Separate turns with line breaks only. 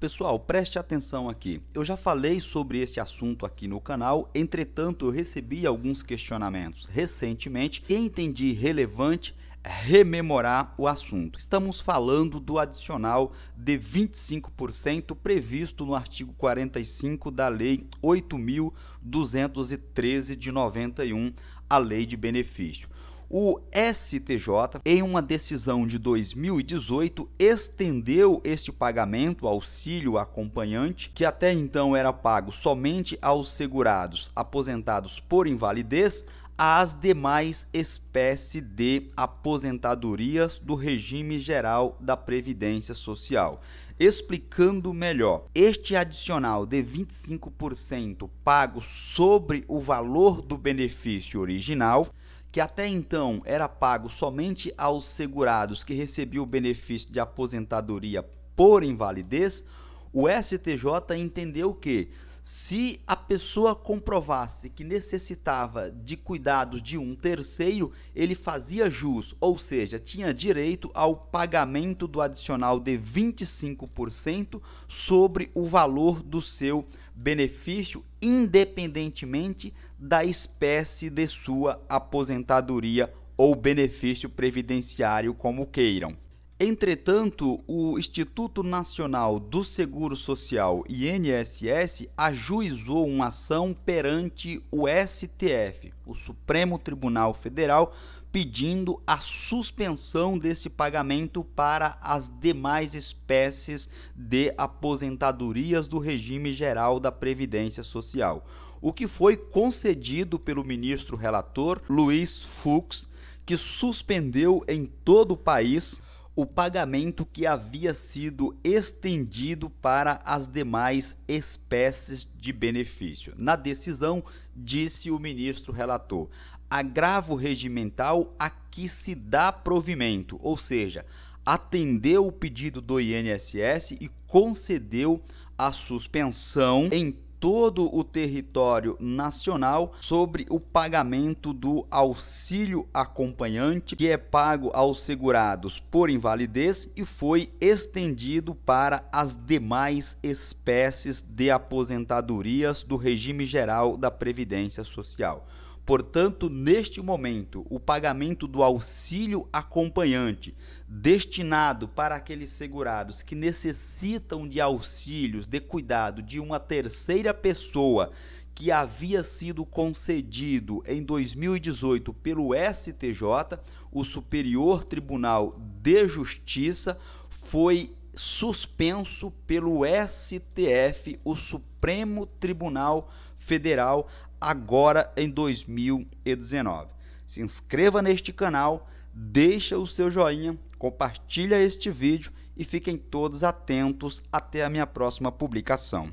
Pessoal, preste atenção aqui. Eu já falei sobre este assunto aqui no canal, entretanto, eu recebi alguns questionamentos recentemente e entendi relevante rememorar o assunto. Estamos falando do adicional de 25% previsto no artigo 45 da Lei 8.213 de 91, a Lei de Benefício. O STJ, em uma decisão de 2018, estendeu este pagamento, auxílio acompanhante, que até então era pago somente aos segurados aposentados por invalidez, às demais espécies de aposentadorias do regime geral da Previdência Social. Explicando melhor, este adicional de 25% pago sobre o valor do benefício original que até então era pago somente aos segurados que recebiam o benefício de aposentadoria por invalidez, o STJ entendeu que, se a pessoa comprovasse que necessitava de cuidados de um terceiro, ele fazia jus, ou seja, tinha direito ao pagamento do adicional de 25% sobre o valor do seu benefício, independentemente da espécie de sua aposentadoria ou benefício previdenciário, como queiram. Entretanto, o Instituto Nacional do Seguro Social, INSS, ajuizou uma ação perante o STF, o Supremo Tribunal Federal, pedindo a suspensão desse pagamento para as demais espécies de aposentadorias do regime geral da Previdência Social, o que foi concedido pelo ministro relator Luiz Fux, que suspendeu em todo o país o pagamento que havia sido estendido para as demais espécies de benefício. Na decisão, disse o ministro relator: agravo regimental a que se dá provimento, ou seja, atendeu o pedido do INSS e concedeu a suspensão em todo o território nacional sobre o pagamento do auxílio acompanhante, que é pago aos segurados por invalidez e foi estendido para as demais espécies de aposentadorias do regime geral da Previdência Social. Portanto, neste momento, o pagamento do auxílio acompanhante destinado para aqueles segurados que necessitam de auxílios de cuidado de uma terceira pessoa que havia sido concedido em 2018 pelo STJ, o Superior Tribunal de Justiça, foi suspenso pelo STF, o Supremo Supremo Tribunal Federal agora em 2019. Se inscreva neste canal, deixa o seu joinha, compartilha este vídeo e fiquem todos atentos até a minha próxima publicação.